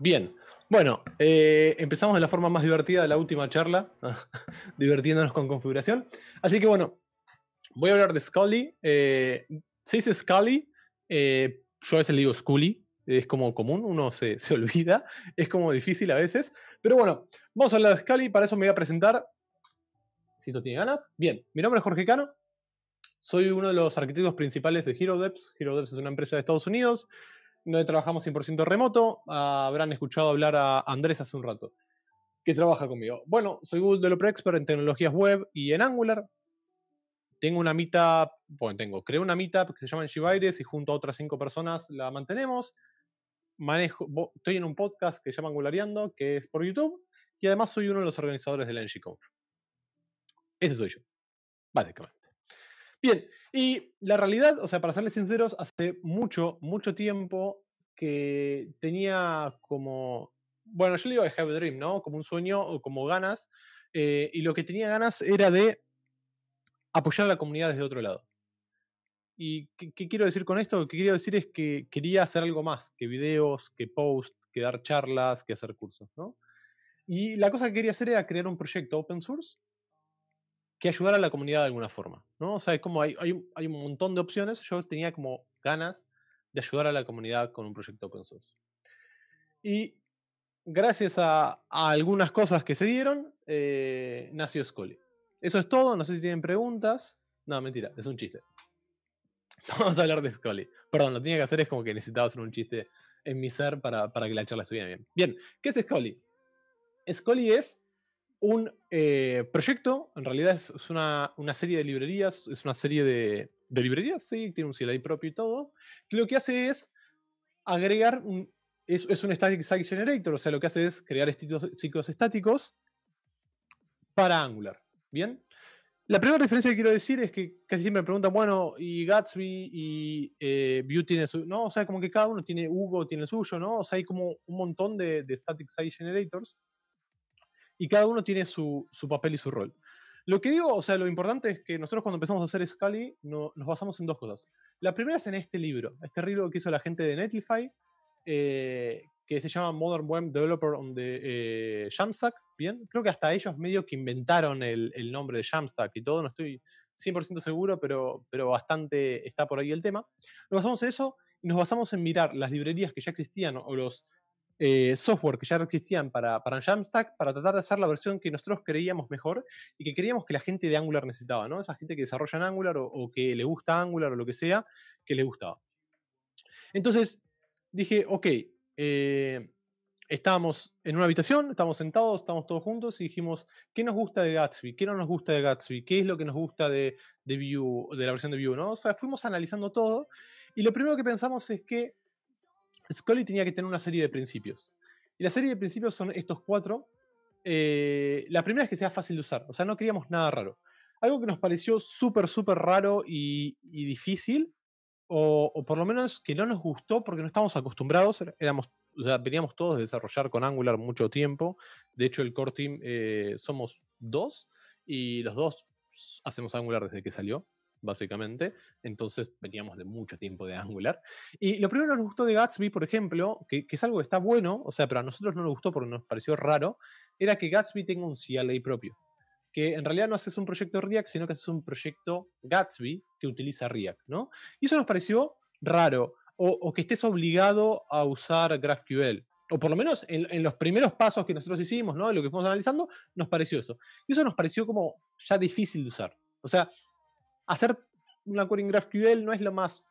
Bien, bueno, eh, empezamos de la forma más divertida de la última charla, divirtiéndonos con configuración. Así que bueno, voy a hablar de Scully. Eh, se dice Scully, eh, yo a veces le digo Scully, es como común, uno se, olvida, es como difícil a veces. Pero bueno, vamos a hablar de Scully, para eso me voy a presentar. Si tú tienes ganas. Bien, mi nombre es Jorge Cano, soy uno de los arquitectos principales de HeroDeps. HeroDeps es una empresa de Estados Unidos no trabajamos 100% remoto. habrán escuchado hablar a Andrés hace un rato, que trabaja conmigo. Bueno, soy Google Developer Expert en tecnologías web y en Angular. Tengo una meetup, bueno, tengo, creo una meetup que se llama Engivaires y junto a otras cinco personas la mantenemos. Manejo, estoy en un podcast que se llama Angulareando, que es por YouTube, y además soy uno de los organizadores de la NGConf. Ese soy yo, básicamente. Bien, y la realidad, o sea, para serles sinceros, hace mucho, mucho tiempo que tenía como, bueno, yo le digo I have a dream, ¿no? Como un sueño o como ganas, eh, y lo que tenía ganas era de apoyar a la comunidad desde otro lado. ¿Y qué, qué quiero decir con esto? Lo que quiero decir es que quería hacer algo más, que videos, que posts, que dar charlas, que hacer cursos, ¿no? Y la cosa que quería hacer era crear un proyecto open source que ayudar a la comunidad de alguna forma, ¿no? O sea, como hay, hay, hay un montón de opciones, yo tenía como ganas de ayudar a la comunidad con un proyecto open source. Y gracias a, algunas cosas que se dieron, eh, nació Scully. Eso es todo, no sé si tienen preguntas. No, mentira, es un chiste. Vamos a hablar de Scully. Perdón, lo tenía que hacer es como que necesitaba hacer un chiste en mi ser para, para que la charla estuviera bien. Bien, ¿qué es Scully? Scully es un eh, proyecto, en realidad es, una, serie de librerías, es una serie de, librerías, sí, tiene un CLI propio y todo, que lo que hace es agregar, un, es, un Static size Generator, o sea, lo que hace es crear ciclos estáticos para Angular, ¿bien? La primera referencia que quiero decir es que casi siempre me preguntan, bueno, y Gatsby y eh, Vue tiene su, ¿no? O sea, como que cada uno tiene, Hugo tiene el suyo, ¿no? O sea, hay como un montón de, de Static size Generators y cada uno tiene su, papel y su rol. Lo que digo, o sea, lo importante es que nosotros cuando empezamos a hacer Scali nos basamos en dos cosas. La primera es en este libro, este libro que hizo la gente de Netlify, eh, que se llama Modern Web Developer on the eh, Jamstack, ¿bien? Creo que hasta ellos medio que inventaron el, nombre de Jamstack y todo, no estoy 100% seguro, pero, pero bastante está por ahí el tema. Nos basamos en eso y nos basamos en mirar las librerías que ya existían o los eh, software que ya existían para, para Jamstack para tratar de hacer la versión que nosotros creíamos mejor y que creíamos que la gente de Angular necesitaba, ¿no? Esa gente que desarrolla en Angular o, que le gusta Angular o lo que sea, que le gustaba. Entonces, dije, ok, eh, estábamos en una habitación, estábamos sentados, estábamos todos juntos y dijimos, ¿qué nos gusta de Gatsby? ¿Qué no nos gusta de Gatsby? ¿Qué es lo que nos gusta de, de de la versión de Vue? ¿no? O sea, fuimos analizando todo y lo primero que pensamos es que Scully tenía que tener una serie de principios. Y la serie de principios son estos cuatro. Eh, la primera es que sea fácil de usar, o sea, no queríamos nada raro. Algo que nos pareció súper, súper raro y, difícil, o, por lo menos que no nos gustó porque no estábamos acostumbrados, er, éramos, o sea, veníamos todos de desarrollar con Angular mucho tiempo. De hecho, el core team eh, somos dos y los dos hacemos Angular desde que salió básicamente. Entonces veníamos de mucho tiempo de Angular. Y lo primero que nos gustó de Gatsby, por ejemplo, que, es algo que está bueno, o sea, pero a nosotros no nos gustó porque nos pareció raro, era que Gatsby tenga un CLA propio. Que en realidad no haces un proyecto React, sino que haces un proyecto Gatsby que utiliza React, ¿no? Y eso nos pareció raro. O, que estés obligado a usar GraphQL o por lo menos en, los primeros pasos que nosotros hicimos, ¿no? lo que fuimos analizando, nos pareció eso. Y eso nos pareció como ya difícil de usar. O sea, hacer una querying GraphQL no es lo más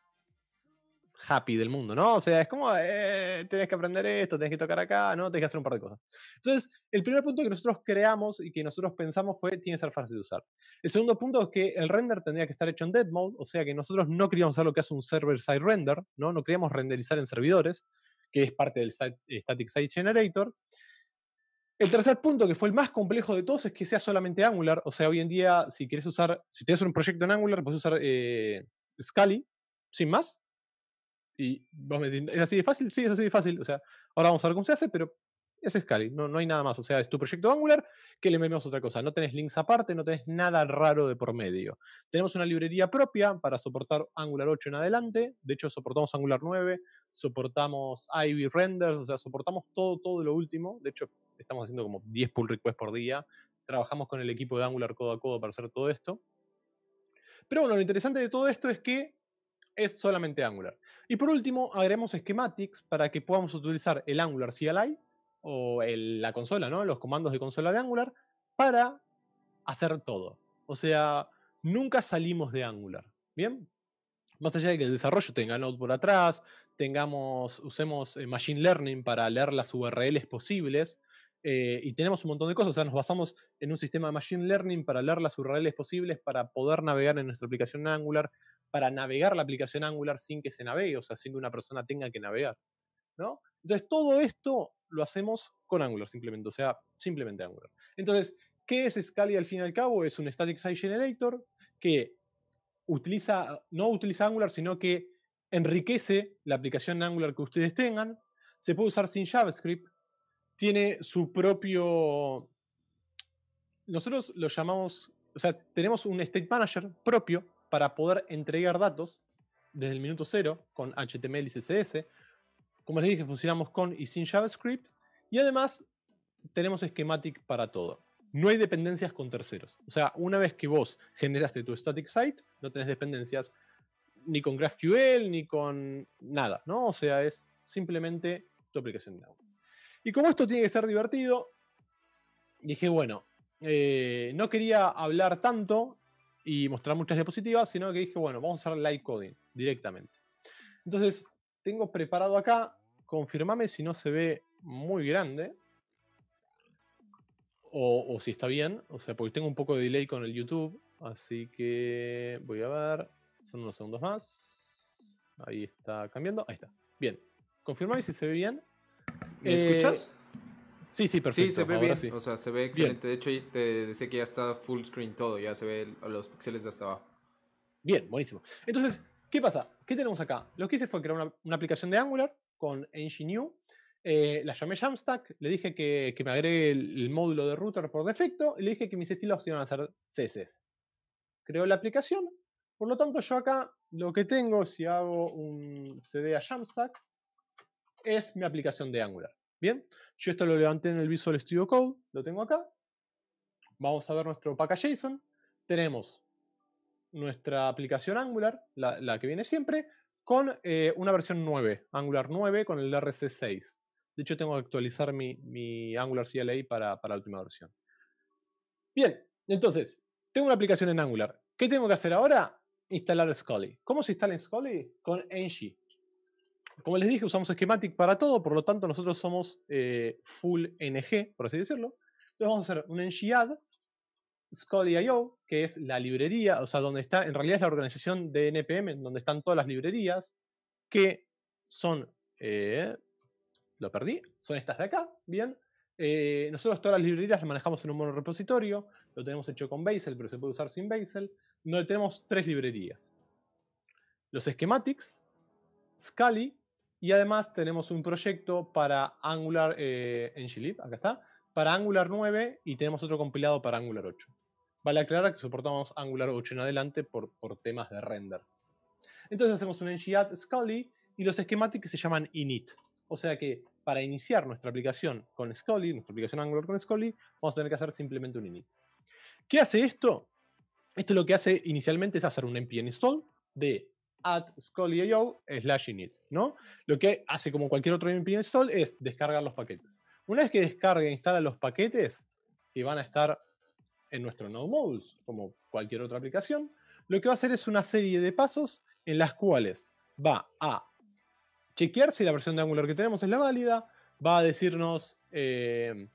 happy del mundo, ¿no? O sea, es como, eh, tenés que aprender esto, tenés que tocar acá, ¿no? Tenés que hacer un par de cosas. Entonces, el primer punto que nosotros creamos y que nosotros pensamos fue, tiene que ser fácil de usar. El segundo punto es que el render tendría que estar hecho en dead mode, o sea que nosotros no queríamos hacer lo que hace un server-side render, ¿no? No queríamos renderizar en servidores, que es parte del static site generator. El tercer punto, que fue el más complejo de todos, es que sea solamente Angular. O sea, hoy en día, si quieres usar, si tienes un proyecto en Angular, puedes usar eh, Scali, sin más. Y vos me decís, ¿es así de fácil? Sí, es así de fácil. O sea, ahora vamos a ver cómo se hace, pero es Scali, no, no hay nada más. O sea, es tu proyecto Angular que le metemos otra cosa. No tenés links aparte, no tenés nada raro de por medio. Tenemos una librería propia para soportar Angular 8 en adelante. De hecho, soportamos Angular 9, soportamos Ivy Renders, o sea, soportamos todo, todo lo último. De hecho, estamos haciendo como 10 pull requests por día. Trabajamos con el equipo de Angular codo a codo para hacer todo esto. Pero bueno, lo interesante de todo esto es que es solamente Angular. Y por último, agregamos schematics para que podamos utilizar el Angular CLI o la consola, ¿no? Los comandos de consola de Angular para hacer todo. O sea, nunca salimos de Angular. ¿Bien? Más allá de que el desarrollo tenga Node por atrás, tengamos, usemos eh, Machine Learning para leer las URLs posibles, eh, y tenemos un montón de cosas. O sea, nos basamos en un sistema de Machine Learning para leer las URLs posibles, para poder navegar en nuestra aplicación Angular, para navegar la aplicación Angular sin que se navegue, o sea, sin que una persona tenga que navegar. ¿no? Entonces, todo esto lo hacemos con Angular simplemente, o sea, simplemente Angular. Entonces, ¿qué es Scali al fin y al cabo? Es un Static Site Generator que utiliza, no utiliza Angular, sino que enriquece la aplicación Angular que ustedes tengan. Se puede usar sin JavaScript, tiene su propio... Nosotros lo llamamos, o sea, tenemos un state manager propio para poder entregar datos desde el minuto cero con HTML y CSS. Como les dije, funcionamos con y sin JavaScript. Y además tenemos Schematic para todo. No hay dependencias con terceros. O sea, una vez que vos generaste tu static site, no tenés dependencias ni con GraphQL, ni con nada, ¿no? O sea, es simplemente tu aplicación de y como esto tiene que ser divertido, dije, bueno, eh, no quería hablar tanto y mostrar muchas diapositivas, sino que dije, bueno, vamos a hacer live coding directamente. Entonces, tengo preparado acá, confirmame si no se ve muy grande. O, o, si está bien, o sea, porque tengo un poco de delay con el YouTube, así que voy a ver, son unos segundos más. Ahí está cambiando, ahí está. Bien, confirmame si se ve bien. ¿Me escuchas? Eh, sí, sí, perfecto. Sí, se ve bien. O sea, se ve excelente. De hecho, te decía que ya está full screen todo, ya se ve los píxeles de hasta abajo. Bien, buenísimo. Entonces, ¿qué pasa? ¿Qué tenemos acá? Lo que hice fue crear una, aplicación de Angular con Nginue. Eh, la llamé Jamstack, le dije que, me agregue el, módulo de router por defecto le dije que mis estilos iban a ser CSS. Creo la aplicación. Por lo tanto, yo acá lo que tengo, si hago un CD a Jamstack, es mi aplicación de Angular. Bien, yo esto lo levanté en el Visual Studio Code, lo tengo acá. Vamos a ver nuestro JSON. Tenemos nuestra aplicación Angular, la, que viene siempre, con eh, una versión 9, Angular 9 con el RC6. De hecho, tengo que actualizar mi, Angular CLI para, para la última versión. Bien, entonces, tengo una aplicación en Angular. ¿Qué tengo que hacer ahora? Instalar Scully. ¿Cómo se instala en Con Engie. Como les dije, usamos Schematic para todo, por lo tanto nosotros somos eh, full NG, por así decirlo. Entonces vamos a hacer un ng-add, que es la librería, o sea, donde está, en realidad es la organización de NPM, donde están todas las librerías, que son, eh, lo perdí, son estas de acá, bien. Eh, nosotros todas las librerías las manejamos en un monorepositorio, lo tenemos hecho con Bazel, pero se puede usar sin Bazel, donde tenemos tres librerías. Los schematics, Scali y además tenemos un proyecto para Angular eh, en acá está, para Angular 9 y tenemos otro compilado para Angular 8. Vale aclarar que soportamos Angular 8 en adelante por, por temas de renders. Entonces hacemos un ng-add Scully y los esquemáticos se llaman init. O sea que para iniciar nuestra aplicación con Scully, nuestra aplicación Angular con Scully, vamos a tener que hacer simplemente un init. ¿Qué hace esto? Esto lo que hace inicialmente es hacer un npm install de at scullyio slash init, ¿no? Lo que hace como cualquier otro MP install es descargar los paquetes. Una vez que descarga e instala los paquetes que van a estar en nuestro Node Modules, como cualquier otra aplicación, lo que va a hacer es una serie de pasos en las cuales va a chequear si la versión de Angular que tenemos es la válida, va a decirnos eh,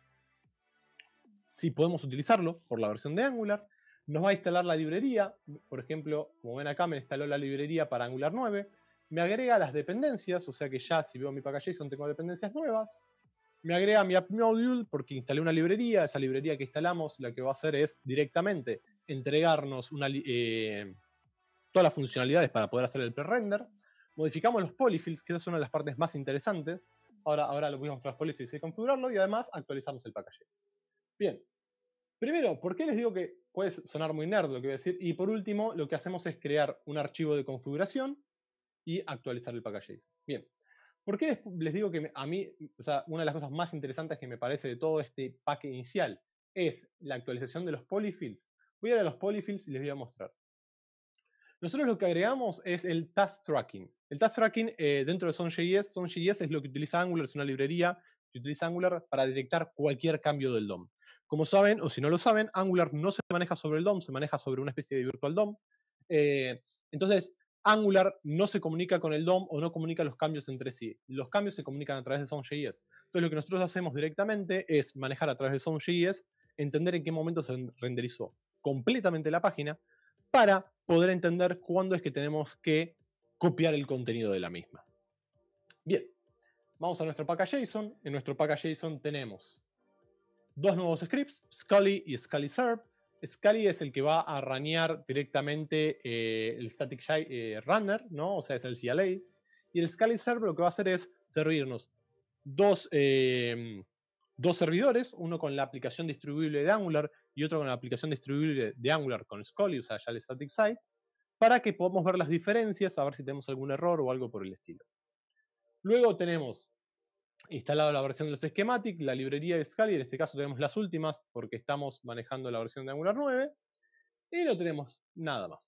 si podemos utilizarlo por la versión de Angular, nos va a instalar la librería, por ejemplo, como ven acá me instaló la librería para Angular 9, me agrega las dependencias, o sea que ya si veo mi JSON, tengo dependencias nuevas, me agrega mi app module porque instalé una librería, esa librería que instalamos la que va a hacer es directamente entregarnos una, eh, todas las funcionalidades para poder hacer el pre-render, modificamos los polyfills, que esa es una de las partes más interesantes, ahora, ahora lo voy a mostrar los polyfills y configurarlo, y además actualizamos el package. Bien, Primero, ¿por qué les digo que puede sonar muy nerd lo que voy a decir? Y por último, lo que hacemos es crear un archivo de configuración y actualizar el package Bien, ¿por qué les, digo que a mí, o sea, una de las cosas más interesantes que me parece de todo este paquete inicial es la actualización de los polyfills? Voy a ir a los polyfills y les voy a mostrar. Nosotros lo que agregamos es el task tracking. El task tracking eh, dentro de SonJS, SonJS es lo que utiliza Angular, es una librería que utiliza Angular para detectar cualquier cambio del DOM. Como saben, o si no lo saben, Angular no se maneja sobre el DOM, se maneja sobre una especie de virtual DOM. Eh, entonces, Angular no se comunica con el DOM o no comunica los cambios entre sí. Los cambios se comunican a través de SoundJS. Entonces, lo que nosotros hacemos directamente es manejar a través de SoundJS, entender en qué momento se renderizó completamente la página, para poder entender cuándo es que tenemos que copiar el contenido de la misma. Bien, vamos a nuestro package JSON. En nuestro package JSON tenemos dos nuevos scripts, Scully y Scully Scully es el que va a ranear directamente eh, el Static eh, Runner, ¿no? O sea, es el CLA. Y el Scully lo que va a hacer es servirnos dos, eh, dos servidores, uno con la aplicación distribuible de Angular y otro con la aplicación distribuible de Angular con Scully, o sea, ya el Static Site, para que podamos ver las diferencias, a ver si tenemos algún error o algo por el estilo. Luego tenemos instalado la versión de los Schematic, la librería de Scali, en este caso tenemos las últimas porque estamos manejando la versión de Angular 9, y no tenemos nada más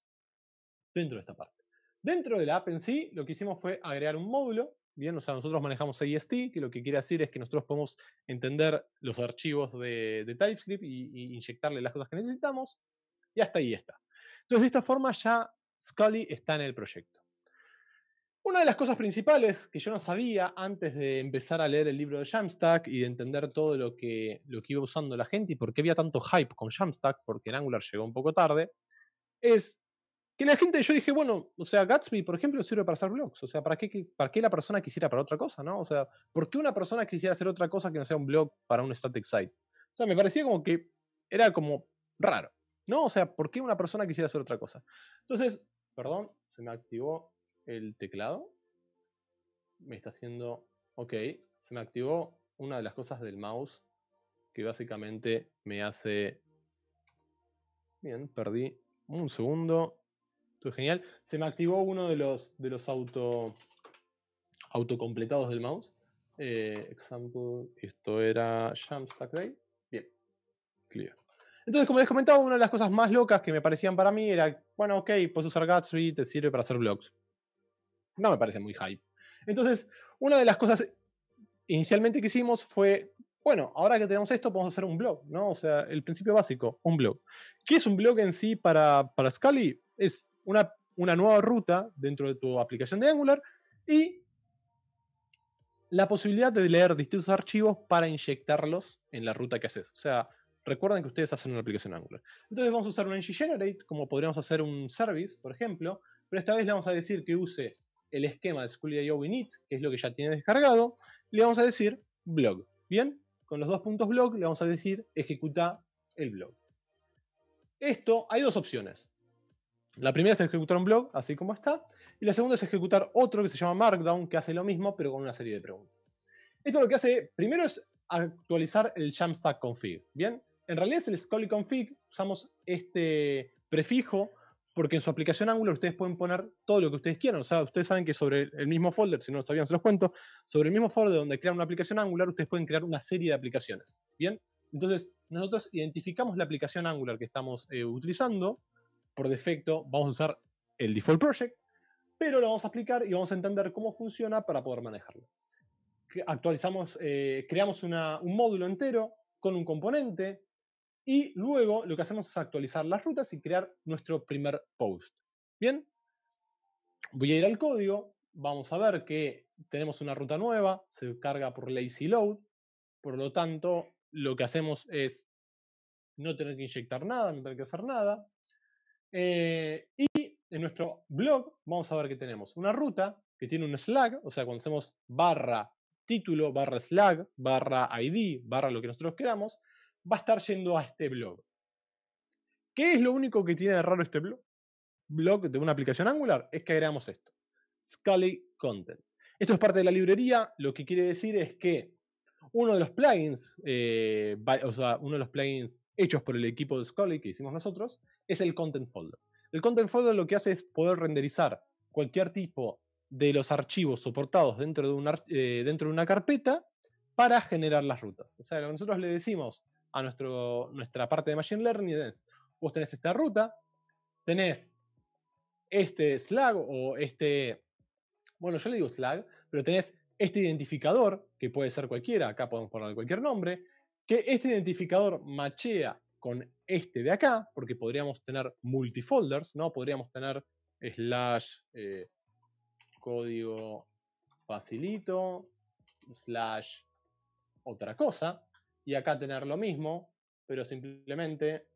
dentro de esta parte. Dentro de la app en sí, lo que hicimos fue agregar un módulo, bien, o sea, nosotros manejamos AST, que lo que quiere decir es que nosotros podemos entender los archivos de, TypeScript e inyectarle las cosas que necesitamos, y hasta ahí está. Entonces, de esta forma ya Scully está en el proyecto. Una de las cosas principales que yo no sabía antes de empezar a leer el libro de Jamstack y de entender todo lo que, lo iba usando la gente y por qué había tanto hype con Jamstack, porque en Angular llegó un poco tarde, es que la gente, yo dije, bueno, o sea, Gatsby, por ejemplo, sirve para hacer blogs. O sea, ¿para qué, ¿para qué la persona quisiera para otra cosa, no? O sea, ¿por qué una persona quisiera hacer otra cosa que no sea un blog para un static site? O sea, me parecía como que era como raro, ¿no? O sea, ¿por qué una persona quisiera hacer otra cosa? Entonces, perdón, se me activó el teclado. Me está haciendo, ok, se me activó una de las cosas del mouse que básicamente me hace... Bien, perdí un segundo. Estuvo genial. Se me activó uno de los, de los auto, autocompletados del mouse. Eh, example, esto era Jamstack Day. Bien, clear. Entonces, como les comentaba, una de las cosas más locas que me parecían para mí era, bueno, ok, puedes usar Gatsby, te sirve para hacer blogs no me parece muy hype. Entonces, una de las cosas inicialmente que hicimos fue, bueno, ahora que tenemos esto, podemos a hacer un blog, ¿no? O sea, el principio básico, un blog. ¿Qué es un blog en sí para, para Es una, una nueva ruta dentro de tu aplicación de Angular y la posibilidad de leer distintos archivos para inyectarlos en la ruta que haces. O sea, recuerden que ustedes hacen una aplicación Angular. Entonces vamos a usar un ng-generate, como podríamos hacer un service, por ejemplo, pero esta vez le vamos a decir que use el esquema de SchoolIO init, que es lo que ya tiene descargado, le vamos a decir blog. Bien, con los dos puntos blog le vamos a decir ejecuta el blog. Esto hay dos opciones. La primera es ejecutar un blog, así como está, y la segunda es ejecutar otro que se llama Markdown, que hace lo mismo, pero con una serie de preguntas. Esto lo que hace primero es actualizar el Jamstack config. Bien, en realidad es el Scully config, usamos este prefijo porque en su aplicación Angular ustedes pueden poner todo lo que ustedes quieran. O sea, ustedes saben que sobre el mismo folder, si no lo sabían, se los cuento, sobre el mismo folder donde crean una aplicación Angular, ustedes pueden crear una serie de aplicaciones. Bien, entonces nosotros identificamos la aplicación Angular que estamos eh, utilizando. Por defecto, vamos a usar el default project, pero lo vamos a aplicar y vamos a entender cómo funciona para poder manejarlo. Actualizamos, eh, creamos un módulo entero con un componente, y luego lo que hacemos es actualizar las rutas y crear nuestro primer post. Bien, voy a ir al código, vamos a ver que tenemos una ruta nueva, se carga por lazy load, por lo tanto lo que hacemos es no tener que inyectar nada, no tener que hacer nada. Eh, y en nuestro blog vamos a ver que tenemos una ruta que tiene un slug o sea, cuando hacemos barra título, barra slug barra ID, barra lo que nosotros queramos, va a estar yendo a este blog. ¿Qué es lo único que tiene de raro este blog? blog de una aplicación Angular? Es que agregamos esto, Scully Content. Esto es parte de la librería, lo que quiere decir es que uno de los plugins, eh, o sea, uno de los plugins hechos por el equipo de Scully que hicimos nosotros, es el Content Folder. El Content Folder lo que hace es poder renderizar cualquier tipo de los archivos soportados dentro de una, eh, dentro de una carpeta para generar las rutas. O sea, nosotros le decimos, a nuestro, nuestra parte de Machine Learning, vos tenés esta ruta, tenés este slag. o este, bueno, yo le digo slag. pero tenés este identificador, que puede ser cualquiera, acá podemos ponerle cualquier nombre, que este identificador machea con este de acá, porque podríamos tener multifolders, ¿no? Podríamos tener slash eh, código facilito, slash otra cosa, y acá tener lo mismo, pero simplemente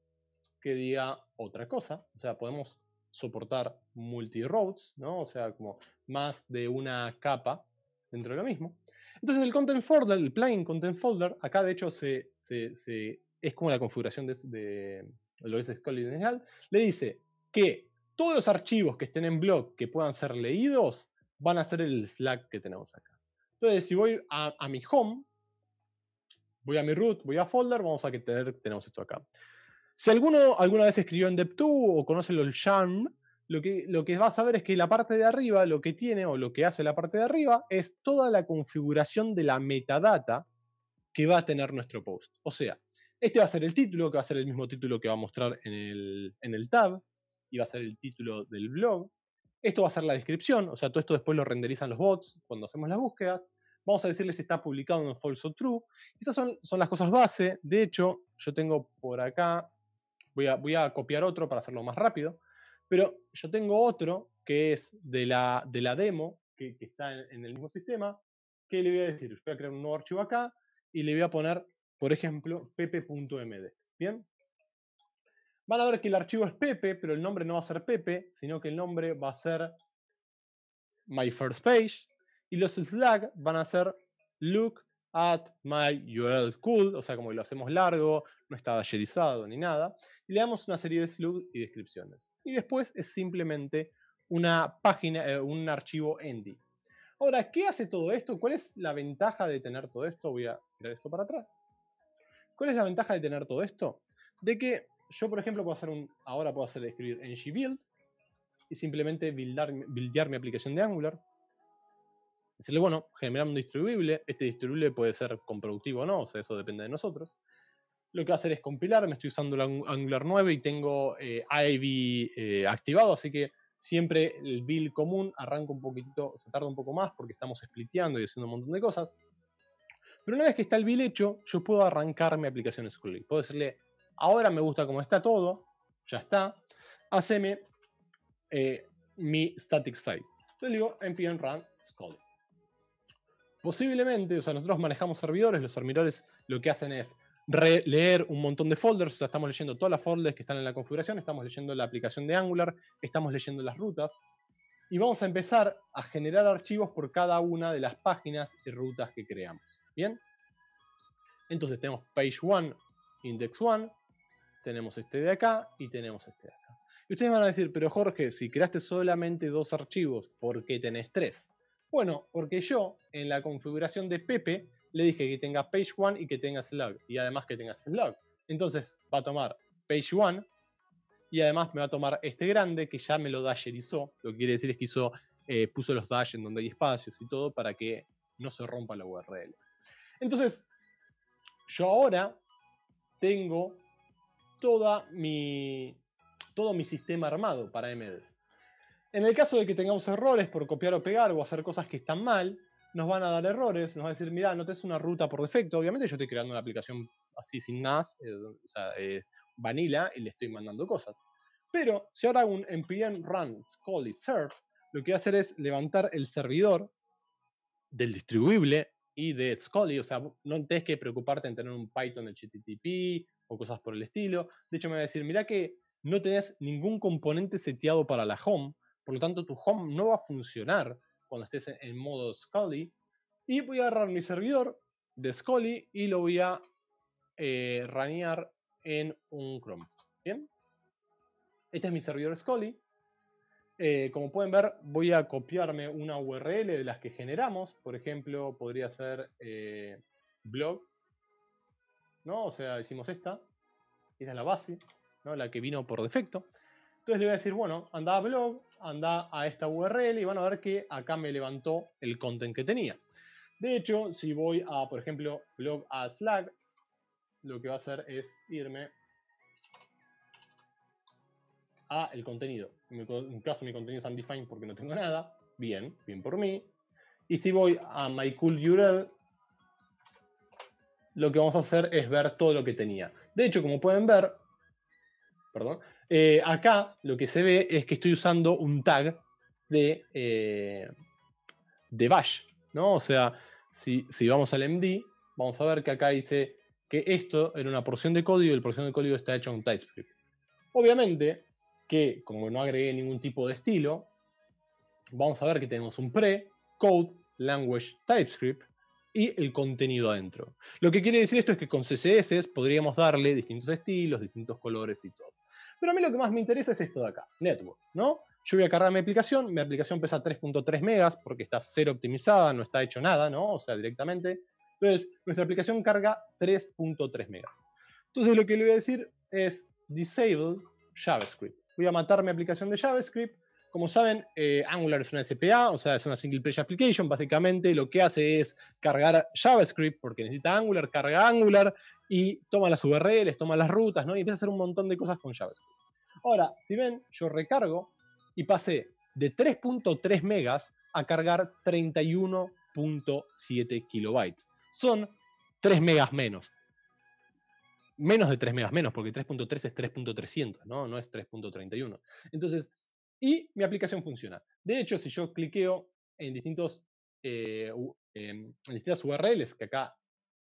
que diga otra cosa. O sea, podemos soportar multi roads ¿no? O sea, como más de una capa dentro de lo mismo. Entonces el content folder, el plain content folder, acá de hecho se, es como la configuración de, lo que es general, le dice que todos los archivos que estén en blog que puedan ser leídos van a ser el Slack que tenemos acá. Entonces, si voy a mi home, voy a mi root, voy a folder, vamos a tener, tenemos esto acá. Si alguno alguna vez escribió en depth 2 o conoce el YARM, lo que, lo que va a saber es que la parte de arriba, lo que tiene o lo que hace la parte de arriba, es toda la configuración de la metadata que va a tener nuestro post. O sea, este va a ser el título, que va a ser el mismo título que va a mostrar en el, en el tab, y va a ser el título del blog. Esto va a ser la descripción, o sea, todo esto después lo renderizan los bots cuando hacemos las búsquedas. Vamos a decirle si está publicado en false o true. Estas son, son las cosas base. De hecho, yo tengo por acá, voy a, voy a copiar otro para hacerlo más rápido, pero yo tengo otro que es de la, de la demo, que, está en, el mismo sistema, que le voy a decir, voy a crear un nuevo archivo acá y le voy a poner, por ejemplo, pepe.md. ¿Bien? Van a ver que el archivo es Pepe, pero el nombre no va a ser Pepe, sino que el nombre va a ser My First Page. Y los slack van a ser look at my URL cool, o sea, como lo hacemos largo, no está dasherizado ni nada. Y le damos una serie de slugs y descripciones. Y después es simplemente una página, eh, un archivo endy. Ahora, ¿qué hace todo esto? ¿Cuál es la ventaja de tener todo esto? Voy a tirar esto para atrás. ¿Cuál es la ventaja de tener todo esto? De que yo, por ejemplo, puedo hacer un, ahora puedo hacer escribir ng build y simplemente buildar, buildear mi aplicación de Angular decirle, bueno, generamos un distribuible, este distribuible puede ser comproductivo o no, o sea, eso depende de nosotros. Lo que va a hacer es compilar, me estoy usando el Angular 9 y tengo eh, Ivy eh, activado, así que siempre el build común arranca un poquitito, se tarda un poco más porque estamos spliteando y haciendo un montón de cosas. Pero una vez que está el build hecho, yo puedo arrancar mi aplicación Scully. Puedo decirle, ahora me gusta cómo está todo, ya está, haceme eh, mi static site. Entonces le digo npm run scully Posiblemente, o sea, nosotros manejamos servidores, los servidores lo que hacen es leer un montón de folders, o sea, estamos leyendo todas las folders que están en la configuración, estamos leyendo la aplicación de Angular, estamos leyendo las rutas, y vamos a empezar a generar archivos por cada una de las páginas y rutas que creamos. ¿Bien? Entonces tenemos page 1, index 1, tenemos este de acá y tenemos este de acá. Y ustedes van a decir, pero Jorge, si creaste solamente dos archivos, ¿por qué tenés tres? Bueno, porque yo en la configuración de Pepe le dije que tenga page 1 y que tenga slug, y además que tenga slug. Entonces va a tomar page 1 y además me va a tomar este grande que ya me lo dasherizó. Lo que quiere decir es que hizo, eh, puso los dash en donde hay espacios y todo para que no se rompa la URL. Entonces, yo ahora tengo toda mi, todo mi sistema armado para MDs. En el caso de que tengamos errores por copiar o pegar o hacer cosas que están mal, nos van a dar errores, nos van a decir, mira, no tenés una ruta por defecto. Obviamente yo estoy creando una aplicación así sin NAS, eh, o sea, eh, vanilla, y le estoy mandando cosas. Pero si ahora hago un npm run call serve, lo que voy a hacer es levantar el servidor del distribuible y de Scully, o sea, no tenés que preocuparte en tener un Python HTTP o cosas por el estilo. De hecho, me va a decir, mira que no tenés ningún componente seteado para la home, por lo tanto, tu home no va a funcionar cuando estés en, modo Scully. Y voy a agarrar mi servidor de Scully y lo voy a eh, ranear en un Chrome. ¿Bien? Este es mi servidor Scully. Eh, como pueden ver, voy a copiarme una URL de las que generamos. Por ejemplo, podría ser eh, blog. ¿No? O sea, hicimos esta. Era la base, La que vino por defecto. Entonces le voy a decir, bueno, anda a blog, anda a esta URL y van a ver que acá me levantó el content que tenía. De hecho, si voy a, por ejemplo, blog a Slack, lo que va a hacer es irme a el contenido. En mi caso, mi contenido es undefined porque no tengo nada. Bien, bien por mí. Y si voy a my URL, lo que vamos a hacer es ver todo lo que tenía. De hecho, como pueden ver, perdón, eh, acá lo que se ve es que estoy usando un tag de, eh, de bash, ¿no? O sea, si, si, vamos al MD, vamos a ver que acá dice que esto era una porción de código y la porción de código está hecha en TypeScript. Obviamente que como no agregué ningún tipo de estilo, vamos a ver que tenemos un pre, code, language, TypeScript y el contenido adentro. Lo que quiere decir esto es que con CSS podríamos darle distintos estilos, distintos colores y todo. Pero a mí lo que más me interesa es esto de acá, network, ¿no? Yo voy a cargar mi aplicación, mi aplicación pesa 3.3 megas porque está cero optimizada, no está hecho nada, ¿no? O sea, directamente. Entonces, nuestra aplicación carga 3.3 megas. Entonces, lo que le voy a decir es disable JavaScript. Voy a matar mi aplicación de JavaScript como saben, eh, Angular es una SPA, o sea, es una Single Page Application. Básicamente lo que hace es cargar JavaScript, porque necesita Angular, carga Angular y toma las URLs, toma las rutas, ¿no? Y empieza a hacer un montón de cosas con JavaScript. Ahora, si ven, yo recargo y pasé de 3.3 megas a cargar 31.7 kilobytes. Son 3 megas menos. Menos de 3 megas menos, porque 3.3 es 3.300, ¿no? No es 3.31. Entonces, y mi aplicación funciona. De hecho, si yo cliqueo en, distintos, eh, distintas URLs, que acá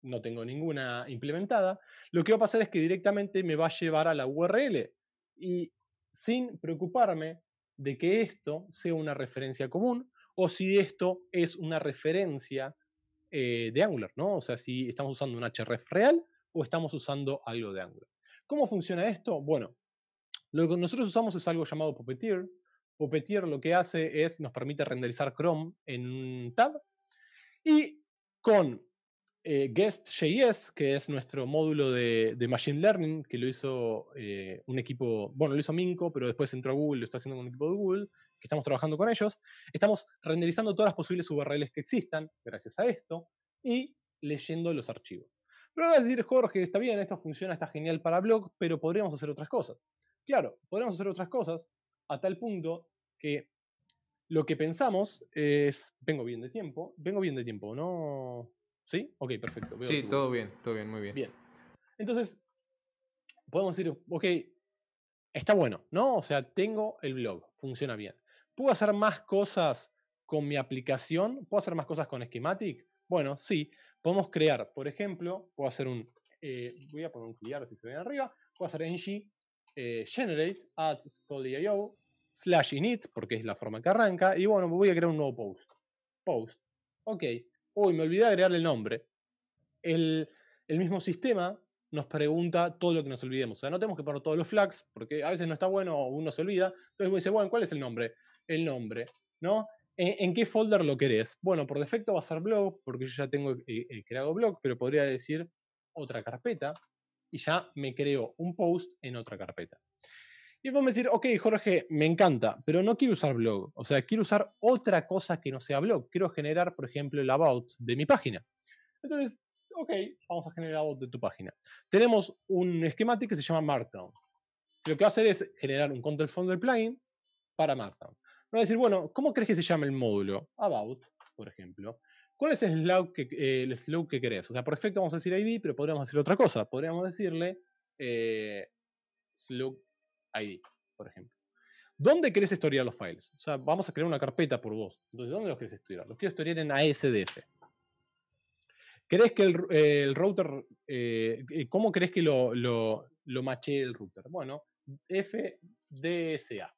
no tengo ninguna implementada, lo que va a pasar es que directamente me va a llevar a la URL y sin preocuparme de que esto sea una referencia común o si esto es una referencia eh, de Angular, ¿no? O sea, si estamos usando un href real o estamos usando algo de Angular. ¿Cómo funciona esto? Bueno, lo que nosotros usamos es algo llamado Puppeteer. Puppeteer lo que hace es, nos permite renderizar Chrome en un tab y con eh, Guest.js, que es nuestro módulo de, Machine Learning, que lo hizo eh, un equipo, bueno, lo hizo Minco, pero después entró a Google, lo está haciendo con un equipo de Google, que estamos trabajando con ellos. Estamos renderizando todas las posibles URLs que existan, gracias a esto, y leyendo los archivos. Pero va a decir, Jorge, está bien, esto funciona, está genial para blog, pero podríamos hacer otras cosas. Claro, podemos hacer otras cosas a tal punto que lo que pensamos es, vengo bien de tiempo, vengo bien de tiempo, ¿no? ¿Sí? Ok, perfecto. sí, todo bien, todo bien, muy bien. Bien. Entonces, podemos decir, ok, está bueno, ¿no? O sea, tengo el blog, funciona bien. ¿Puedo hacer más cosas con mi aplicación? ¿Puedo hacer más cosas con Schematic? Bueno, sí. Podemos crear, por ejemplo, puedo hacer un, eh, voy a poner un clear si se ven arriba, puedo hacer ng eh, generate at code.io slash init, porque es la forma que arranca, y bueno, voy a crear un nuevo post. Post. Ok. Uy, me olvidé de agregarle el nombre. El, el mismo sistema nos pregunta todo lo que nos olvidemos. O sea, no tenemos que poner todos los flags, porque a veces no está bueno o uno se olvida. Entonces uno dice, bueno, ¿cuál es el nombre? El nombre, ¿no? ¿En, qué folder lo querés? Bueno, por defecto va a ser blog, porque yo ya tengo eh, eh creado blog, pero podría decir otra carpeta, y ya me creo un post en otra carpeta. Y vos decir, ok, Jorge, me encanta, pero no quiero usar blog. O sea, quiero usar otra cosa que no sea blog. Quiero generar, por ejemplo, el about de mi página. Entonces, ok, vamos a generar el about de tu página. Tenemos un esquemático que se llama Markdown. Lo que va a hacer es generar un control del plugin para Markdown. va a decir, bueno, ¿cómo crees que se llame el módulo? About, por ejemplo. ¿Cuál es el Slug eh, que, querés? O sea, por efecto vamos a decir ID, pero podríamos decir otra cosa. Podríamos decirle eh, ID, por ejemplo. ¿Dónde querés historiar los files? O sea, vamos a crear una carpeta por vos. Entonces, ¿dónde los querés historiar? Los quiero historiar en ASDF. ¿Crees que el, eh, router, eh, cómo crees que lo, lo, lo machee el router? Bueno, FDSA,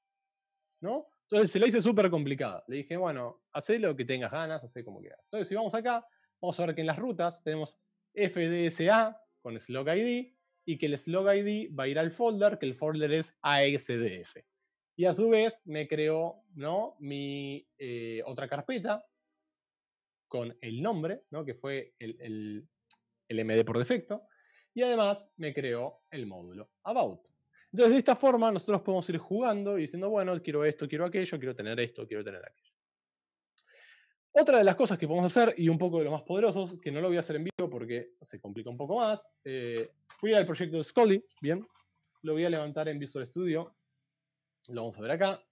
¿no? Entonces se lo hice súper complicada. Le dije, bueno, haz lo que tengas ganas, haz como quieras. Entonces, si vamos acá, vamos a ver que en las rutas tenemos FDSA con slog ID y que el slog ID va a ir al folder, que el folder es ASDF. Y a su vez me creó ¿no? mi eh, otra carpeta con el nombre, ¿no? que fue el MD por defecto, y además me creó el módulo About. Entonces, de esta forma, nosotros podemos ir jugando y diciendo, bueno, quiero esto, quiero aquello, quiero tener esto, quiero tener aquello. Otra de las cosas que podemos hacer, y un poco de lo más poderosos, que no lo voy a hacer en vivo porque se complica un poco más, eh, fui voy al proyecto de Scully, bien, lo voy a levantar en Visual Studio, lo vamos a ver acá.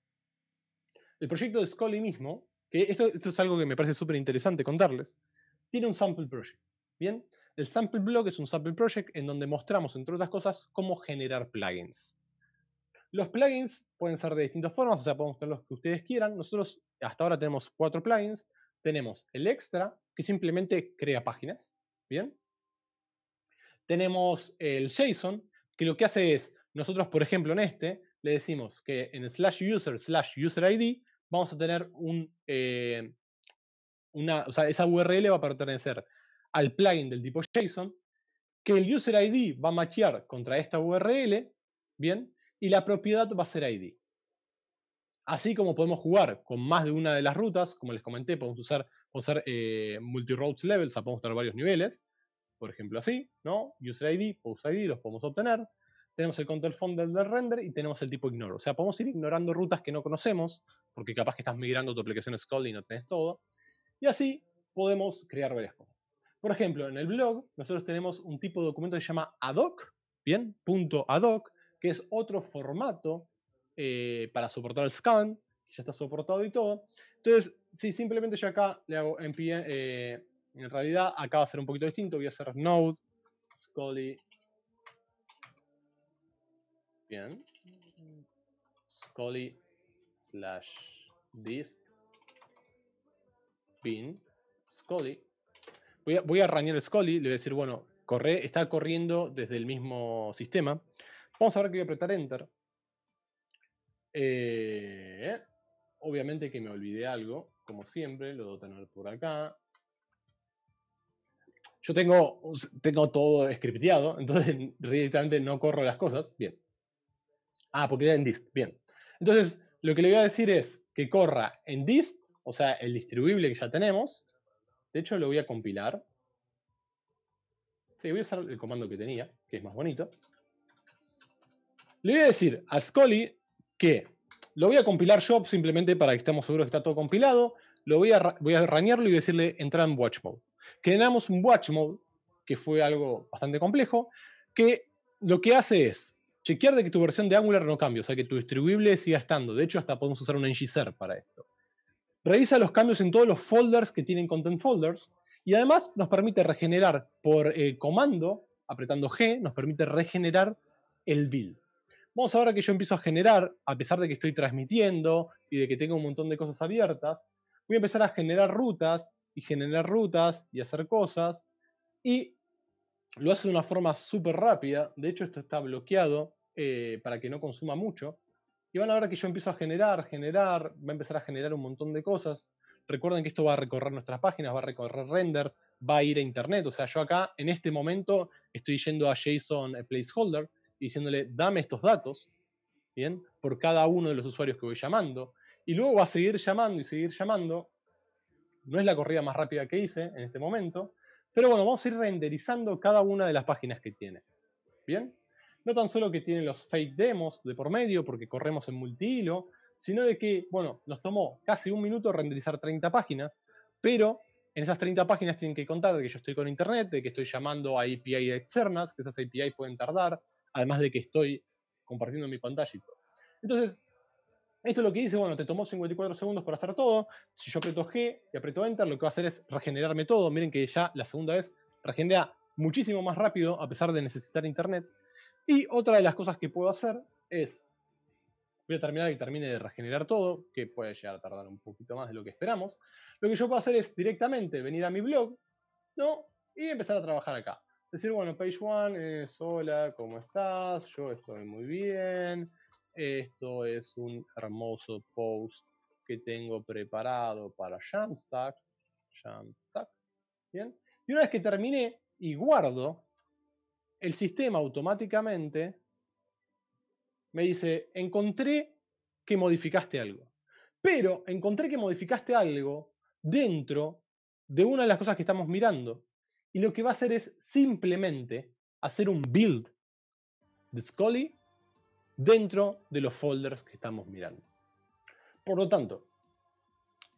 El proyecto de Scully mismo, que esto, esto es algo que me parece súper interesante contarles, tiene un sample project, bien. El sample Blog es un sample project en donde mostramos, entre otras cosas, cómo generar plugins. Los plugins pueden ser de distintas formas, o sea, podemos tener los que ustedes quieran. Nosotros hasta ahora tenemos cuatro plugins. Tenemos el extra, que simplemente crea páginas. ¿Bien? Tenemos el JSON, que lo que hace es, nosotros, por ejemplo, en este, le decimos que en slash user slash user ID vamos a tener un, eh, una, o sea, esa URL va a pertenecer al plugin del tipo JSON, que el user ID va a machear contra esta URL, ¿bien? Y la propiedad va a ser ID. Así como podemos jugar con más de una de las rutas, como les comenté, podemos usar, eh, multi-routes levels, o sea, podemos tener varios niveles, por ejemplo así, ¿no? User ID, post ID, los podemos obtener. Tenemos el control funder del render y tenemos el tipo ignore. O sea, podemos ir ignorando rutas que no conocemos, porque capaz que estás migrando tu aplicación Scully y no tenés todo. Y así podemos crear varias cosas. Por ejemplo, en el blog nosotros tenemos un tipo de documento que se llama ad hoc, ¿bien? Punto ad hoc, que es otro formato eh, para soportar el scan, que ya está soportado y todo. Entonces, si simplemente yo acá le hago en eh, en realidad acá va a ser un poquito distinto, voy a hacer node, scoli, bien, scoli slash dist bin scoli Voy a, voy a rañar Scully, le voy a decir, bueno, corre, está corriendo desde el mismo sistema. Vamos a ver que voy a apretar Enter. Eh, obviamente que me olvidé algo, como siempre, lo debo tener por acá. Yo tengo, tengo todo scripteado, entonces directamente no corro las cosas. Bien. Ah, porque era en dist. Bien. Entonces, lo que le voy a decir es que corra en dist, o sea, el distribuible que ya tenemos, de hecho, lo voy a compilar. Sí, voy a usar el comando que tenía, que es más bonito. Le voy a decir a Scully que lo voy a compilar yo simplemente para que estemos seguros que está todo compilado. Lo voy a, voy a rañarlo y decirle entrar en watch mode. Generamos un watch mode, que fue algo bastante complejo, que lo que hace es chequear de que tu versión de Angular no cambie, o sea que tu distribuible siga estando. De hecho, hasta podemos usar un ng e para esto. Revisa los cambios en todos los folders que tienen content folders y además nos permite regenerar por eh, comando, apretando G, nos permite regenerar el build. Vamos ahora que yo empiezo a generar, a pesar de que estoy transmitiendo y de que tengo un montón de cosas abiertas, voy a empezar a generar rutas y generar rutas y hacer cosas y lo hace de una forma súper rápida. De hecho, esto está bloqueado eh, para que no consuma mucho. Y van a ver que yo empiezo a generar, generar, va a empezar a generar un montón de cosas. Recuerden que esto va a recorrer nuestras páginas, va a recorrer renders, va a ir a internet. O sea, yo acá en este momento estoy yendo a JSON eh, placeholder y diciéndole, dame estos datos, ¿bien? Por cada uno de los usuarios que voy llamando. Y luego va a seguir llamando y seguir llamando. No es la corrida más rápida que hice en este momento. Pero bueno, vamos a ir renderizando cada una de las páginas que tiene. ¿Bien? No tan solo que tiene los fake demos de por medio, porque corremos en multihilo, sino de que, bueno, nos tomó casi un minuto renderizar 30 páginas, pero en esas 30 páginas tienen que contar de que yo estoy con internet, de que estoy llamando a API externas, que esas API pueden tardar, además de que estoy compartiendo mi pantalla y todo. Entonces, esto es lo que dice, bueno, te tomó 54 segundos para hacer todo. Si yo aprieto G y aprieto Enter, lo que va a hacer es regenerarme todo. Miren que ya la segunda vez regenera muchísimo más rápido a pesar de necesitar internet. Y otra de las cosas que puedo hacer es, voy a terminar y termine de regenerar todo, que puede llegar a tardar un poquito más de lo que esperamos. Lo que yo puedo hacer es directamente venir a mi blog, ¿no? Y empezar a trabajar acá. Decir, bueno, page one es hola, ¿cómo estás? Yo estoy muy bien. Esto es un hermoso post que tengo preparado para Jamstack. Jamstack. Bien. Y una vez que termine y guardo, el sistema automáticamente me dice, encontré que modificaste algo. Pero encontré que modificaste algo dentro de una de las cosas que estamos mirando. Y lo que va a hacer es simplemente hacer un build de Scully dentro de los folders que estamos mirando. Por lo tanto,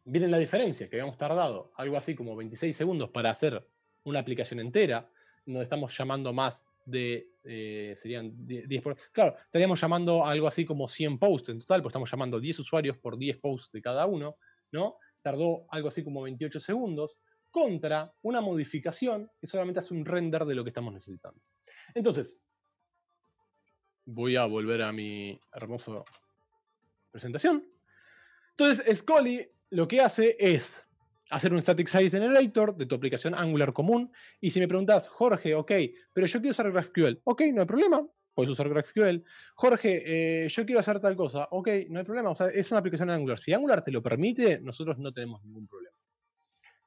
miren la diferencia, que habíamos tardado algo así como 26 segundos para hacer una aplicación entera, Nos estamos llamando más de eh, serían 10, por, Claro, estaríamos llamando algo así como 100 posts en total, pues estamos llamando 10 usuarios por 10 posts de cada uno, ¿no? Tardó algo así como 28 segundos contra una modificación que solamente hace un render de lo que estamos necesitando. Entonces, voy a volver a mi hermosa presentación. Entonces, Scully lo que hace es hacer un static size generator de tu aplicación Angular común. Y si me preguntas, Jorge, ok, pero yo quiero usar GraphQL. Ok, no hay problema, puedes usar GraphQL. Jorge, eh, yo quiero hacer tal cosa. Ok, no hay problema. O sea, es una aplicación Angular. Si Angular te lo permite, nosotros no tenemos ningún problema.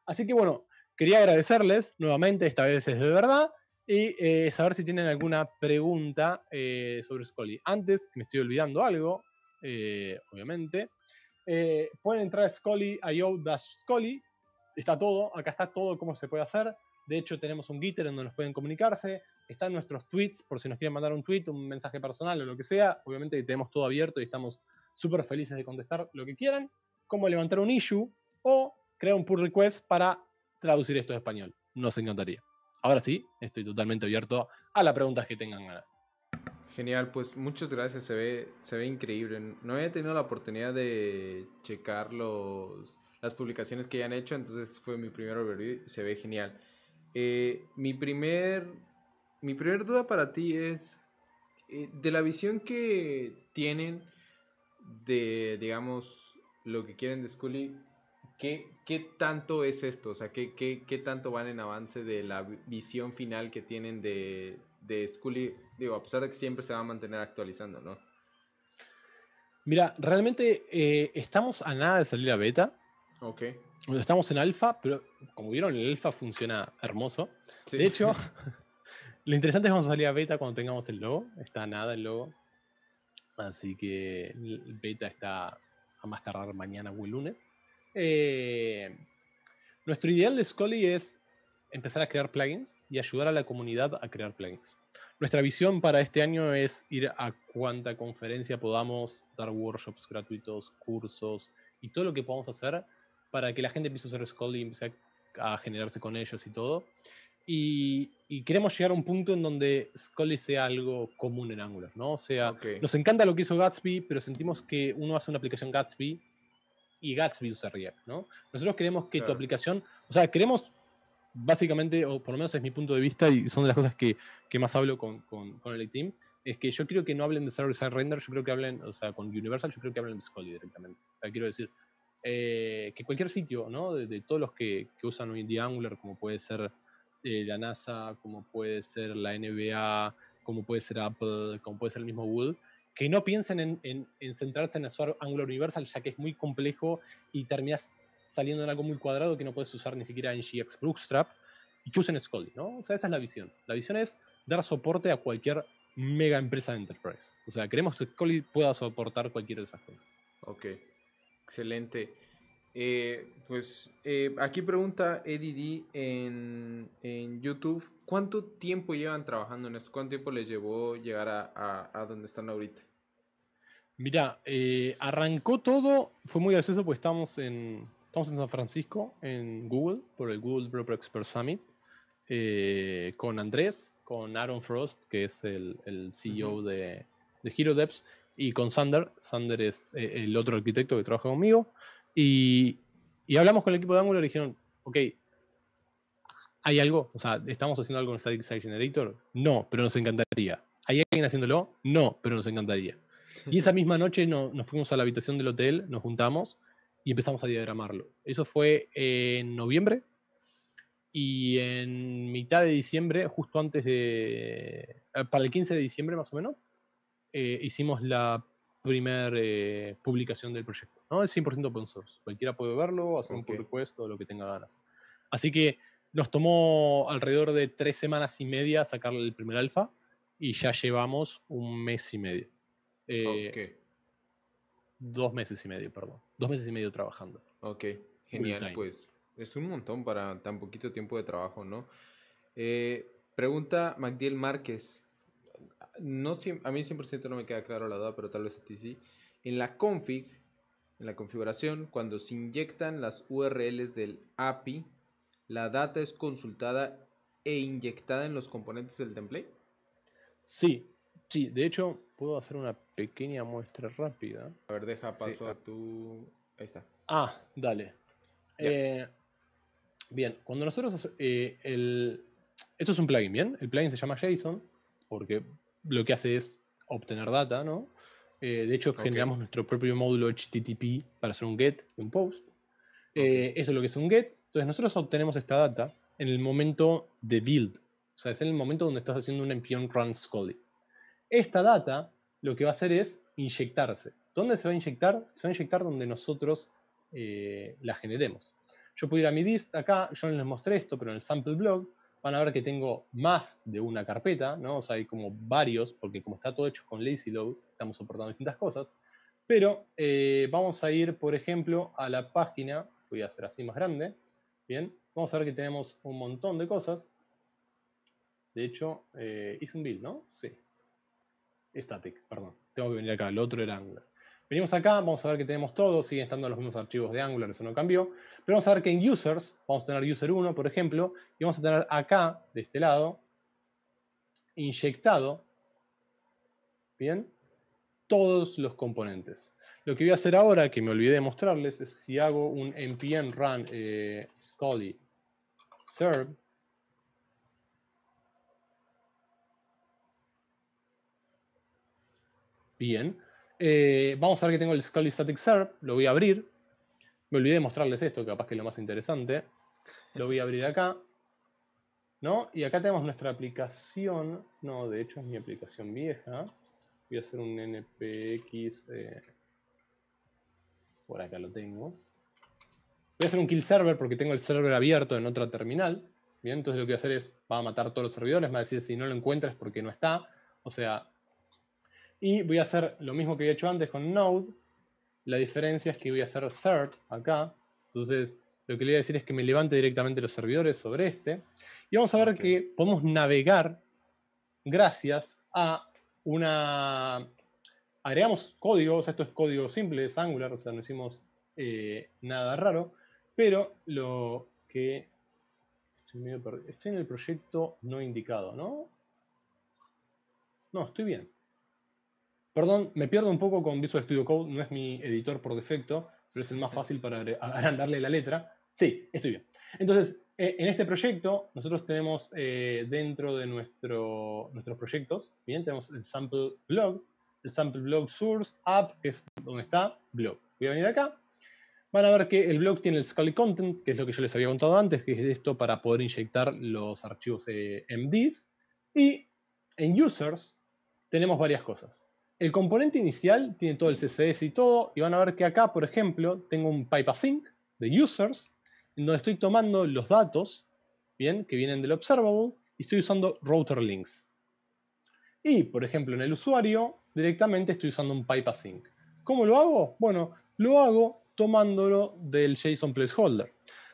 Así que bueno, quería agradecerles nuevamente, esta vez es de verdad, y eh, saber si tienen alguna pregunta eh, sobre Scully. Antes, que me estoy olvidando algo, obviamente. pueden entrar a Scully, scully está todo, acá está todo cómo se puede hacer. De hecho, tenemos un Gitter en donde nos pueden comunicarse. Están nuestros tweets, por si nos quieren mandar un tweet, un mensaje personal o lo que sea. Obviamente tenemos todo abierto y estamos súper felices de contestar lo que quieran. Cómo levantar un issue o crear un pull request para traducir esto a español. Nos encantaría. Ahora sí, estoy totalmente abierto a las preguntas que tengan ganas. Genial, pues muchas gracias, se ve, se ve increíble. No había tenido la oportunidad de checar los, las publicaciones que ya han hecho, entonces fue mi primer overview, se ve genial. Eh, mi primer mi primer duda para ti es eh, de la visión que tienen de, digamos, lo que quieren de Scully, ¿qué, tanto es esto? O sea, ¿qué, tanto van en avance de la visión final que tienen de, de Scully? Digo, a pesar de que siempre se va a mantener actualizando, ¿no? Mira, realmente eh, estamos a nada de salir a beta. Ok. Estamos en alfa, pero como vieron, el alfa funciona hermoso. De hecho, lo interesante es que vamos a salir a beta cuando tengamos el logo. Está nada el logo. Así que beta está a más tardar mañana o el lunes. Eh, nuestro ideal de Scully es empezar a crear plugins y ayudar a la comunidad a crear plugins. Nuestra visión para este año es ir a cuanta conferencia podamos, dar workshops gratuitos, cursos y todo lo que podamos hacer para que la gente empiece a usar Scully y empiece a, generarse con ellos y todo. Y, queremos llegar a un punto en donde Scully sea algo común en Angular, ¿no? O sea, nos encanta lo que hizo Gatsby, pero sentimos que uno hace una aplicación Gatsby y Gatsby usa React, ¿no? Nosotros queremos que tu aplicación, o sea, queremos básicamente, o por lo menos es mi punto de vista y son de las cosas que, que más hablo con, con, el team, es que yo creo que no hablen de server-side render, yo creo que hablen, o sea, con Universal, yo creo que hablen de Scully directamente. quiero decir, eh, que cualquier sitio, ¿no? De, todos los que, usan hoy Angular, como puede ser eh, la NASA, como puede ser la NBA, como puede ser Apple, como puede ser el mismo Google, que no piensen en, centrarse en hacer Angular Universal, ya que es muy complejo y terminas saliendo en algo muy cuadrado que no puedes usar ni siquiera en GX Bootstrap, y que usen Scully ¿no? O sea, esa es la visión. La visión es dar soporte a cualquier mega empresa de enterprise. O sea, queremos que Scully pueda soportar cualquiera de esas cosas. Ok. Excelente. Eh, pues eh, aquí pregunta Eddie en, en, YouTube, ¿cuánto tiempo llevan trabajando en esto? ¿Cuánto tiempo les llevó llegar a, a, donde están ahorita? Mira, eh, arrancó todo, fue muy gracioso porque estamos en, estamos San Francisco, en Google, por el Google Developer Expert Summit, con Andrés, con Aaron Frost, que es el, el CEO de, de Hero y con Sander. Sander es eh, el otro arquitecto que trabaja conmigo. Y, y hablamos con el equipo de Angular y dijeron, ok, ¿hay algo? O sea, ¿estamos haciendo algo con Static Site Generator? No, pero nos encantaría. ¿Hay alguien haciéndolo? No, pero nos encantaría. Y esa misma noche nos fuimos a la habitación del hotel, nos juntamos y empezamos a diagramarlo. Eso fue en noviembre y en mitad de diciembre, justo antes de... Eh, para el 15 de diciembre más o menos, eh, hicimos la primera eh, publicación del proyecto. ¿no? Es 100% open source. Cualquiera puede verlo, hacer un pull request o lo que tenga ganas. Así que nos tomó alrededor de tres semanas y media sacar el primer alfa y ya llevamos un mes y medio. Eh, Dos meses y medio, perdón. Dos meses y medio trabajando. Ok, genial. Pues es un montón para tan poquito tiempo de trabajo, ¿no? Eh, pregunta Magdiel Márquez no, a mí 100% no me queda claro la duda, pero tal vez a ti sí. En la config, en la configuración, cuando se inyectan las URLs del API, la data es consultada e inyectada en los componentes del template. Sí, sí, de hecho puedo hacer una pequeña muestra rápida. A ver, deja paso a tu... Ahí está. Ah, dale. Eh, bien, cuando nosotros... Eh, el... Esto es un plugin, ¿bien? El plugin se llama JSON porque lo que hace es obtener data, ¿no? Eh, de hecho, generamos nuestro propio módulo HTTP para hacer un get y un post. Eh, eso es lo que es un get. Entonces, nosotros obtenemos esta data en el momento de build. O sea, es en el momento donde estás haciendo un npm run Scully. Esta data lo que va a hacer es inyectarse. ¿Dónde se va a inyectar? Se va a inyectar donde nosotros eh, la generemos. Yo puedo ir a mi dist acá, yo no les mostré esto, pero en el sample blog van a ver que tengo más de una carpeta, ¿no? O sea, hay como varios, porque como está todo hecho con lazy load, estamos soportando distintas cosas. Pero eh, vamos a ir, por ejemplo, a la página, voy a hacer así más grande, bien, vamos a ver que tenemos un montón de cosas. De hecho, eh, hice un build, ¿no? Sí. Static, perdón. Tengo que venir acá, el otro era Angular. Venimos acá, vamos a ver que tenemos todo, siguen estando los mismos archivos de Angular, eso no cambió. Pero vamos a ver que en users, vamos a tener user 1, por ejemplo, y vamos a tener acá, de este lado, inyectado, ¿bien? Todos los componentes. Lo que voy a hacer ahora, que me olvidé de mostrarles, es si hago un npm run eh, scoli serve, bien, eh, vamos a ver que tengo el Scully Static Serve, lo voy a abrir. Me olvidé de mostrarles esto, capaz que es lo más interesante. Lo voy a abrir acá. ¿No? Y acá tenemos nuestra aplicación. No, de hecho es mi aplicación vieja. Voy a hacer un npx. Eh, por acá lo tengo. Voy a hacer un kill server porque tengo el server abierto en otra terminal. Bien, entonces lo que voy a hacer es, va a matar todos los servidores, me va a decir si no lo encuentras porque no está. O sea, y voy a hacer lo mismo que había hecho antes con Node. La diferencia es que voy a hacer cert acá. Entonces, lo que le voy a decir es que me levante directamente los servidores sobre este. Y vamos a ver que podemos navegar gracias a una... Agregamos código, o sea, esto es código simple, es Angular, o sea, no hicimos eh, nada raro. Pero lo que... estoy en el proyecto no indicado, ¿no? No, estoy bien. Perdón, me pierdo un poco con Visual Studio Code, no es mi editor por defecto, pero es el más fácil para agrandarle la letra. Sí, estoy bien. Entonces, e, en este proyecto, nosotros tenemos eh, dentro de nuestros proyectos, bien, tenemos el sample blog, el sample blog source app, que es donde está blog. Voy a venir acá. Van a ver que el blog tiene el Scully Content, que es lo que yo les había contado antes, que es esto para poder inyectar los archivos eh, MDs. Y en users tenemos varias cosas. El componente inicial tiene todo el CSS y todo, y van a ver que acá, por ejemplo, tengo un pipe async de users, en donde estoy tomando los datos, bien, que vienen del observable, y estoy usando router links. Y, por ejemplo, en el usuario, directamente estoy usando un pipe async. ¿Cómo lo hago? Bueno, lo hago tomándolo del JSON placeholder.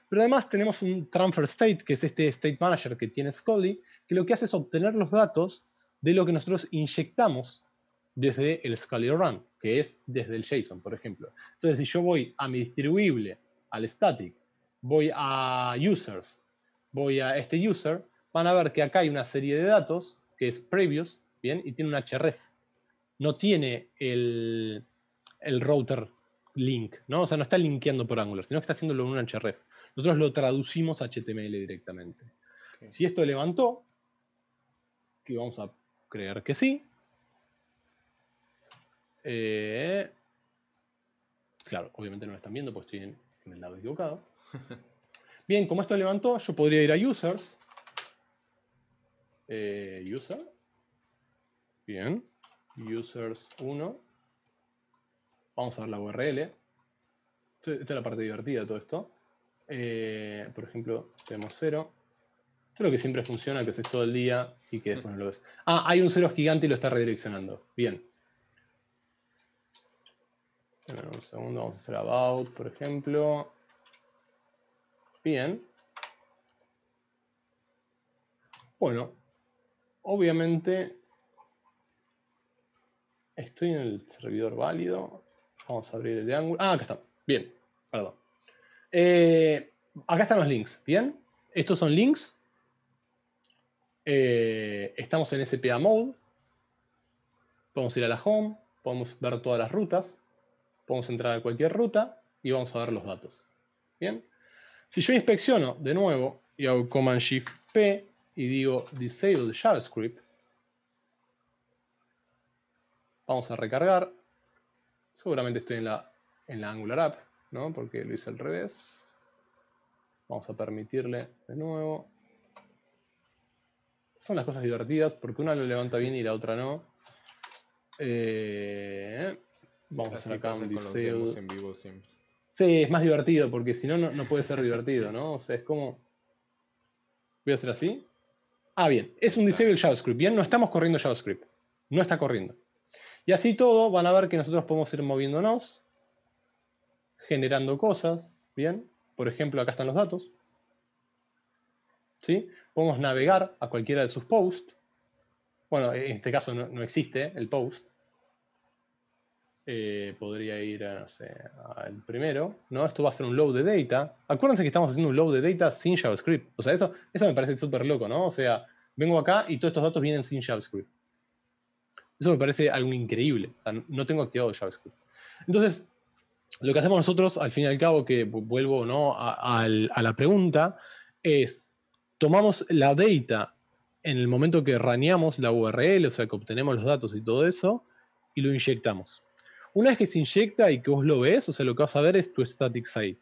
Pero además tenemos un transfer state, que es este state manager que tiene Scully, que lo que hace es obtener los datos de lo que nosotros inyectamos desde el scalar run, que es desde el JSON, por ejemplo. Entonces, si yo voy a mi distribuible, al static, voy a users, voy a este user, van a ver que acá hay una serie de datos, que es previous, ¿bien? Y tiene un href. No tiene el, el router link, ¿no? O sea, no está linkeando por Angular, sino que está haciéndolo en un href. Nosotros lo traducimos a HTML directamente. Si esto levantó, que vamos a creer que sí, eh, claro, obviamente no lo están viendo, porque estoy en, el lado equivocado. Bien, como esto levantó, yo podría ir a users. Eh, user. Bien. Users 1. Vamos a ver la URL. Esta es la parte divertida todo esto. Eh, por ejemplo, tenemos 0. Esto lo que siempre funciona, que haces todo el día y que después no lo ves. Ah, hay un 0 gigante y lo está redireccionando. Bien un segundo, vamos a hacer about, por ejemplo. Bien. Bueno, obviamente estoy en el servidor válido. Vamos a abrir el triángulo. Ah, acá está. Bien, perdón. Eh, acá están los links, ¿bien? Estos son links. Eh, estamos en SPA Mode. Podemos ir a la home, podemos ver todas las rutas. Podemos entrar a cualquier ruta y vamos a ver los datos. Bien. Si yo inspecciono de nuevo y hago Command Shift P y digo Disable JavaScript, vamos a recargar. Seguramente estoy en la, en la Angular App, ¿no? Porque lo hice al revés. Vamos a permitirle de nuevo. Son las cosas divertidas porque una lo levanta bien y la otra no. Eh, vamos a sacar un diseño vivo Sí, es más divertido, porque si no, no puede ser divertido, ¿no? O sea, es como. Voy a hacer así. Ah, bien, es un disable JavaScript. Bien, no estamos corriendo JavaScript. No está corriendo. Y así todo, van a ver que nosotros podemos ir moviéndonos, generando cosas. Bien, por ejemplo, acá están los datos. ¿Sí? Podemos navegar a cualquiera de sus posts. Bueno, en este caso no existe el post, eh, podría ir al primero, ¿no? Esto va a ser un load de data. Acuérdense que estamos haciendo un load de data sin JavaScript. O sea, eso, eso me parece súper loco, ¿no? O sea, vengo acá y todos estos datos vienen sin JavaScript. Eso me parece algo increíble. no tengo activado JavaScript. Entonces, lo que hacemos nosotros, al fin y al cabo, que vuelvo ¿no? a la pregunta, es tomamos la data en el momento que raneamos la URL, o sea, que obtenemos los datos y todo eso, y lo inyectamos. Una vez que se inyecta y que vos lo ves, o sea, lo que vas a ver es tu static site.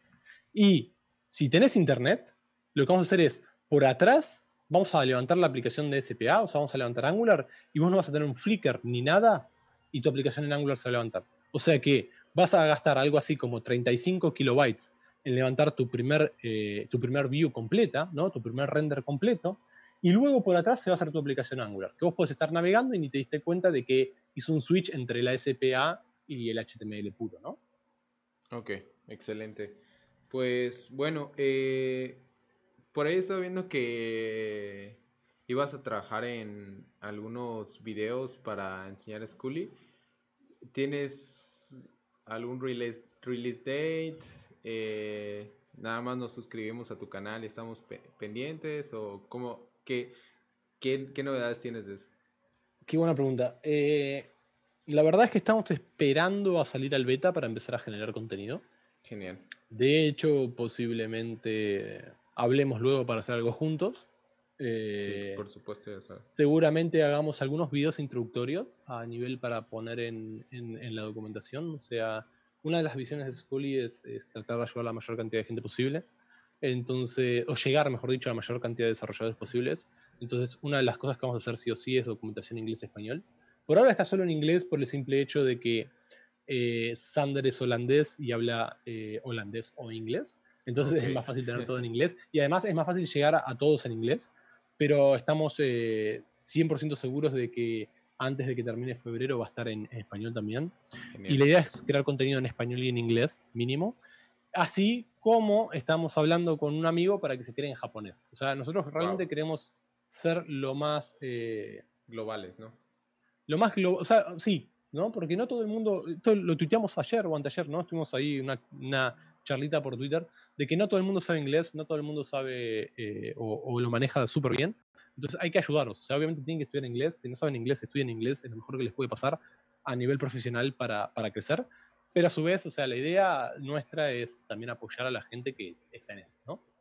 Y si tenés internet, lo que vamos a hacer es, por atrás, vamos a levantar la aplicación de SPA, o sea, vamos a levantar Angular, y vos no vas a tener un flicker ni nada, y tu aplicación en Angular se va a levantar. O sea que vas a gastar algo así como 35 kilobytes en levantar tu primer, eh, tu primer view completa, ¿no? tu primer render completo, y luego por atrás se va a hacer tu aplicación Angular, que vos podés estar navegando y ni te diste cuenta de que hizo un switch entre la SPA y el HTML puro, ¿no? Ok, excelente. Pues bueno, eh, por ahí estaba viendo que ibas a trabajar en algunos videos para enseñar a Scully. ¿Tienes algún release, release date? Eh, nada más nos suscribimos a tu canal y estamos pendientes o cómo, qué, qué, novedades tienes de eso? Qué buena pregunta. Eh, la verdad es que estamos esperando a salir al beta para empezar a generar contenido. Genial. De hecho, posiblemente hablemos luego para hacer algo juntos. Eh, por supuesto. Seguramente hagamos algunos videos introductorios a nivel para poner en, la documentación. O sea, una de las visiones de Scully es, tratar de ayudar a la mayor cantidad de gente posible. Entonces, o llegar, mejor dicho, a la mayor cantidad de desarrolladores posibles. Entonces, una de las cosas que vamos a hacer sí o sí es documentación inglés-español. Por ahora está solo en inglés por el simple hecho de que eh, Sander es holandés y habla eh, holandés o inglés. Entonces es más fácil tener todo en inglés y además es más fácil llegar a, todos en inglés. Pero estamos 100% eh, seguros de que antes de que termine febrero va a estar en, español también. Y la idea es crear contenido en español y en inglés, mínimo. Así como estamos hablando con un amigo para que se cree en japonés. O sea, nosotros realmente queremos ser lo más... Globales, ¿no? lo más global, o sea, sí, ¿no? Porque no todo el mundo, esto lo tuiteamos ayer o anteayer, ¿no? Estuvimos ahí una, charlita por Twitter de que no todo el mundo sabe inglés, no todo el mundo sabe eh, o, lo maneja súper bien. Entonces hay que ayudarlos. O sea, obviamente tienen que estudiar inglés. Si no saben inglés, estudien inglés. Es lo mejor que les puede pasar a nivel profesional para, para crecer. Pero a su vez, o sea, la idea nuestra es también apoyar a la gente que está en eso, ¿no?